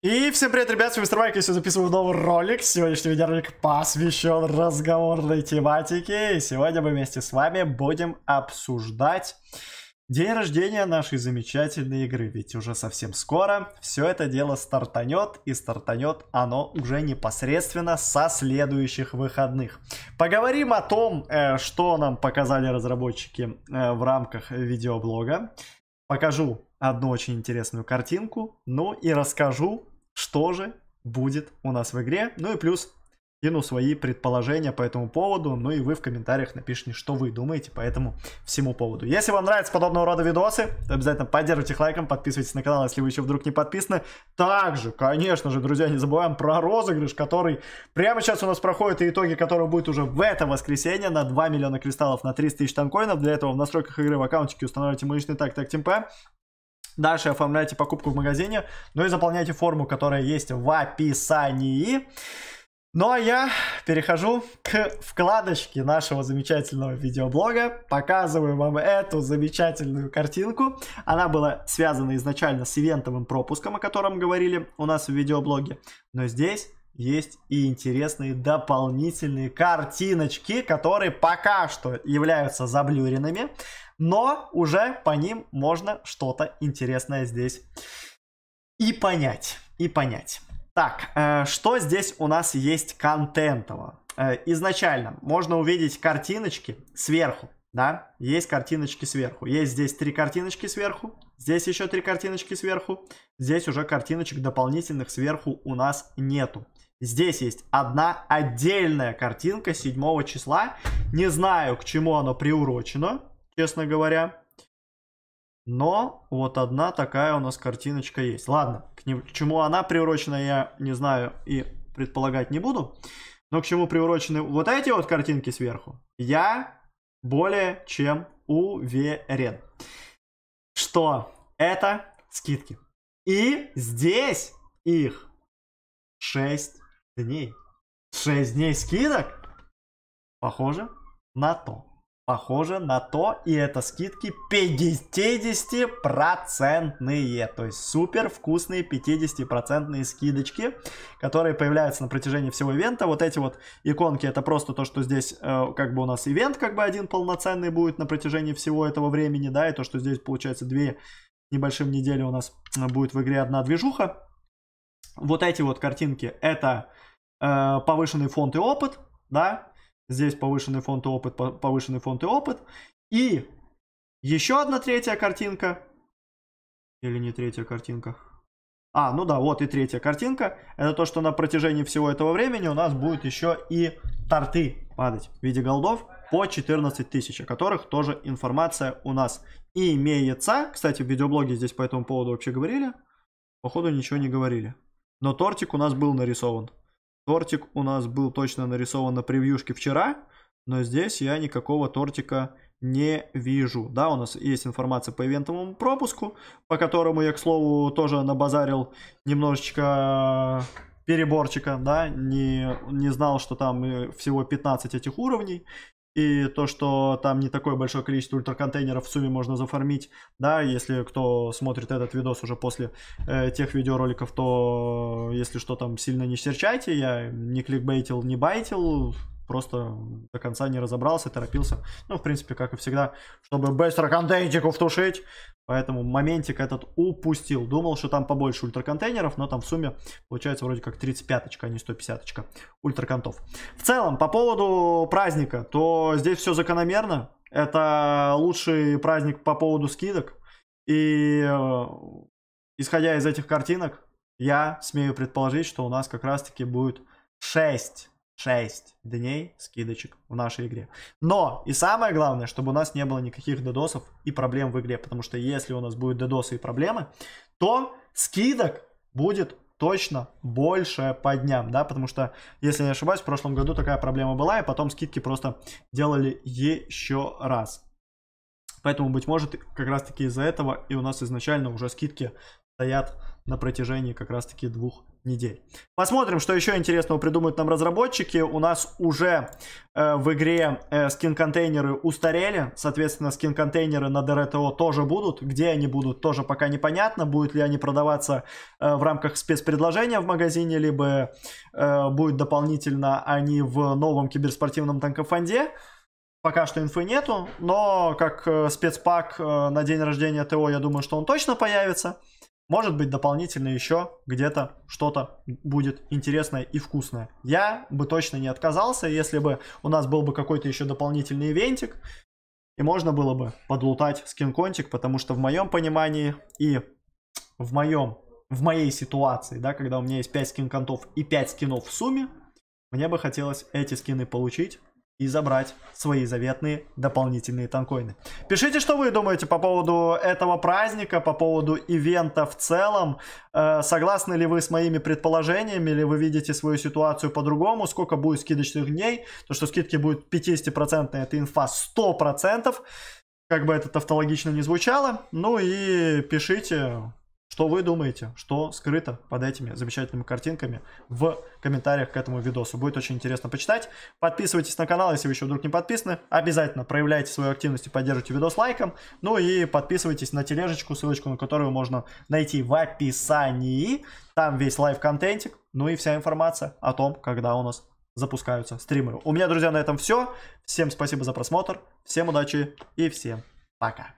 И всем привет, ребят, с вами Мистер Майк, я сегодня записываю новый ролик. Сегодняшний видеоролик посвящен разговорной тематике. И сегодня мы вместе с вами будем обсуждать день рождения нашей замечательной игры. Ведь уже совсем скоро все это дело стартанет, и стартанет оно уже непосредственно со следующих выходных. Поговорим о том, э, что нам показали разработчики э, в рамках видеоблога покажу одну очень интересную картинку, ну и расскажу, что же будет у нас в игре. Ну и плюс кину свои предположения по этому поводу, ну и вы в комментариях напишите, что вы думаете по этому всему поводу. Если вам нравятся подобного рода видосы, то обязательно поддерживайте их лайком, подписывайтесь на канал, если вы еще вдруг не подписаны. Также, конечно же, друзья, не забываем про розыгрыш, который прямо сейчас у нас проходит, и итоги которого будет уже в это воскресенье на 2 миллиона кристаллов на 300 тысяч танкоинов. Для этого в настройках игры в аккаунтике устанавливайте мышечный так так темпе. Дальше оформляйте покупку в магазине, ну и заполняйте форму, которая есть в описании. Ну а я перехожу к вкладочке нашего замечательного видеоблога. Показываю вам эту замечательную картинку. Она была связана изначально с ивентовым пропуском, о котором говорили у нас в видеоблоге. Но здесь есть и интересные дополнительные картиночки, которые пока что являются заблюренными, но уже по ним можно что-то интересное здесь и понять, и понять. Так, э, что здесь у нас есть контентово? Э, изначально можно увидеть картиночки сверху, да? Есть картиночки сверху. Есть здесь три картиночки сверху, здесь еще три картиночки сверху. Здесь уже картиночек дополнительных сверху у нас нету. Здесь есть одна отдельная картинка 7 числа. Не знаю, к чему оно приурочено, честно говоря. Но вот одна такая у нас картиночка есть. Ладно, к чему она приурочена, я не знаю и предполагать не буду. Но к чему приурочены вот эти вот картинки сверху, я более чем уверен, что это скидки. И здесь их 6 дней. 6 дней скидок? Похоже на то. Похоже на то, и это скидки 50-процентные, то есть супер вкусные 50-процентные скидочки, которые появляются на протяжении всего ивента. Вот эти вот иконки, это просто то, что здесь э, как бы у нас ивент как бы один полноценный будет на протяжении всего этого времени, да, и то, что здесь получается две небольшим недели у нас э, будет в игре одна движуха. Вот эти вот картинки, это э, повышенный фонд и опыт, да, Здесь повышенный фонд и опыт, повышенный фонд и опыт. И еще одна третья картинка. Или не третья картинка? А, ну да, вот и третья картинка. Это то, что на протяжении всего этого времени у нас будет еще и торты падать в виде голдов по 14 тысяч, о которых тоже информация у нас имеется. Кстати, в видеоблоге здесь по этому поводу вообще говорили. Походу ничего не говорили. Но тортик у нас был нарисован. Тортик у нас был точно нарисован на превьюшке вчера, но здесь я никакого тортика не вижу. Да, у нас есть информация по ивентовому пропуску, по которому я, к слову, тоже набазарил немножечко переборчика, да, не, не знал, что там всего 15 этих уровней, и то, что там не такое большое количество ультраконтейнеров в сумме можно зафармить, да, если кто смотрит этот видос уже после э, тех видеороликов, то э, если что там сильно не серчайте, я не кликбейтил, не байтил, просто до конца не разобрался, торопился. Ну, в принципе, как и всегда, чтобы быстро контейнчик втушить. Поэтому моментик этот упустил. Думал, что там побольше ультраконтейнеров, но там в сумме получается вроде как 35-очка, а не 150-очка ультраконтов. В целом, по поводу праздника, то здесь все закономерно. Это лучший праздник по поводу скидок. И э, исходя из этих картинок, я смею предположить, что у нас как раз-таки будет 6 6 дней скидочек в нашей игре. Но и самое главное, чтобы у нас не было никаких дедосов и проблем в игре, потому что если у нас будут дедосы и проблемы, то скидок будет точно больше по дням, да, потому что, если не ошибаюсь, в прошлом году такая проблема была, и потом скидки просто делали еще раз. Поэтому, быть может, как раз таки из-за этого и у нас изначально уже скидки стоят на протяжении как раз-таки двух недель. Посмотрим, что еще интересного придумают нам разработчики. У нас уже э, в игре э, скин-контейнеры устарели, соответственно, скин-контейнеры на DRTO тоже будут. Где они будут, тоже пока непонятно. Будут ли они продаваться э, в рамках спецпредложения в магазине, либо э, будут дополнительно они в новом киберспортивном танкофонде. Пока что инфы нету, но как э, спецпак э, на день рождения ТО, я думаю, что он точно появится. Может быть, дополнительно еще где-то что-то будет интересное и вкусное. Я бы точно не отказался, если бы у нас был бы какой-то еще дополнительный ивентик. И можно было бы подлутать скин-контик, потому что в моем понимании и в моем в моей ситуации, да, когда у меня есть 5 скин-контов и 5 скинов в сумме, мне бы хотелось эти скины получить, и забрать свои заветные дополнительные танкоины. Пишите, что вы думаете по поводу этого праздника, по поводу ивента в целом. Э, согласны ли вы с моими предположениями, или вы видите свою ситуацию по-другому, сколько будет скидочных дней, то что скидки будут 50%, это инфа 100%, как бы это тавтологично не звучало. Ну и пишите, что вы думаете, что скрыто под этими замечательными картинками в комментариях к этому видосу. Будет очень интересно почитать. Подписывайтесь на канал, если вы еще вдруг не подписаны. Обязательно проявляйте свою активность и поддержите видос лайком. Ну и подписывайтесь на тележечку, ссылочку на которую можно найти в описании. Там весь лайв-контентик, ну и вся информация о том, когда у нас запускаются стримеры. У меня, друзья, на этом все. Всем спасибо за просмотр, всем удачи и всем пока.